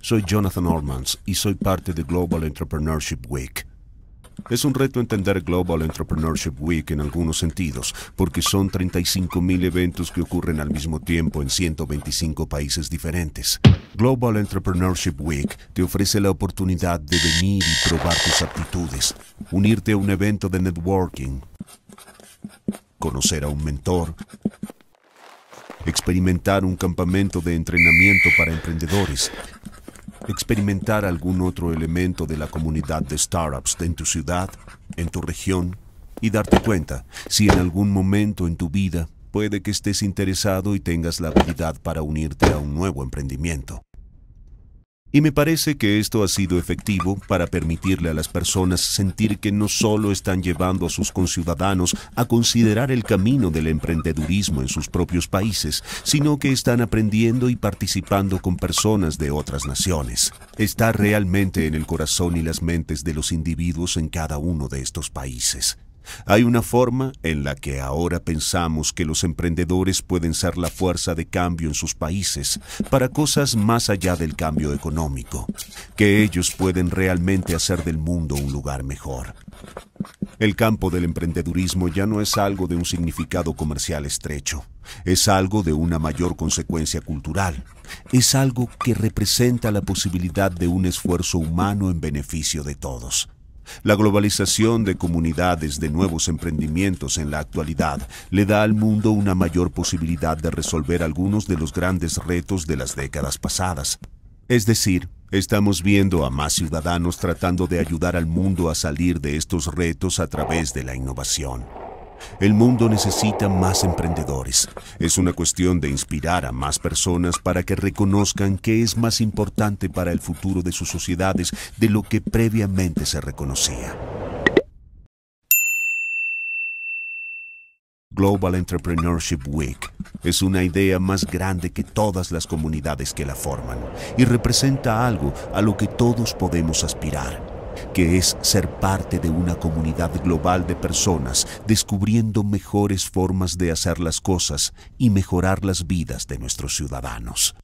Soy Jonathan Ormans y soy parte de Global Entrepreneurship Week. Es un reto entender Global Entrepreneurship Week en algunos sentidos, porque son 35.000 eventos que ocurren al mismo tiempo en 125 países diferentes. Global Entrepreneurship Week te ofrece la oportunidad de venir y probar tus aptitudes, unirte a un evento de networking, conocer a un mentor, experimentar un campamento de entrenamiento para emprendedores, experimentar algún otro elemento de la comunidad de startups en tu ciudad, en tu región, y darte cuenta si en algún momento en tu vida puede que estés interesado y tengas la habilidad para unirte a un nuevo emprendimiento. Y me parece que esto ha sido efectivo para permitirle a las personas sentir que no solo están llevando a sus conciudadanos a considerar el camino del emprendedurismo en sus propios países, sino que están aprendiendo y participando con personas de otras naciones. Está realmente en el corazón y las mentes de los individuos en cada uno de estos países. Hay una forma en la que ahora pensamos que los emprendedores pueden ser la fuerza de cambio en sus países para cosas más allá del cambio económico, que ellos pueden realmente hacer del mundo un lugar mejor. El campo del emprendedurismo ya no es algo de un significado comercial estrecho, es algo de una mayor consecuencia cultural, es algo que representa la posibilidad de un esfuerzo humano en beneficio de todos. La globalización de comunidades de nuevos emprendimientos en la actualidad le da al mundo una mayor posibilidad de resolver algunos de los grandes retos de las décadas pasadas. Es decir, estamos viendo a más ciudadanos tratando de ayudar al mundo a salir de estos retos a través de la innovación. El mundo necesita más emprendedores. Es una cuestión de inspirar a más personas para que reconozcan que es más importante para el futuro de sus sociedades de lo que previamente se reconocía. Global Entrepreneurship Week es una idea más grande que todas las comunidades que la forman y representa algo a lo que todos podemos aspirar que es ser parte de una comunidad global de personas, descubriendo mejores formas de hacer las cosas y mejorar las vidas de nuestros ciudadanos.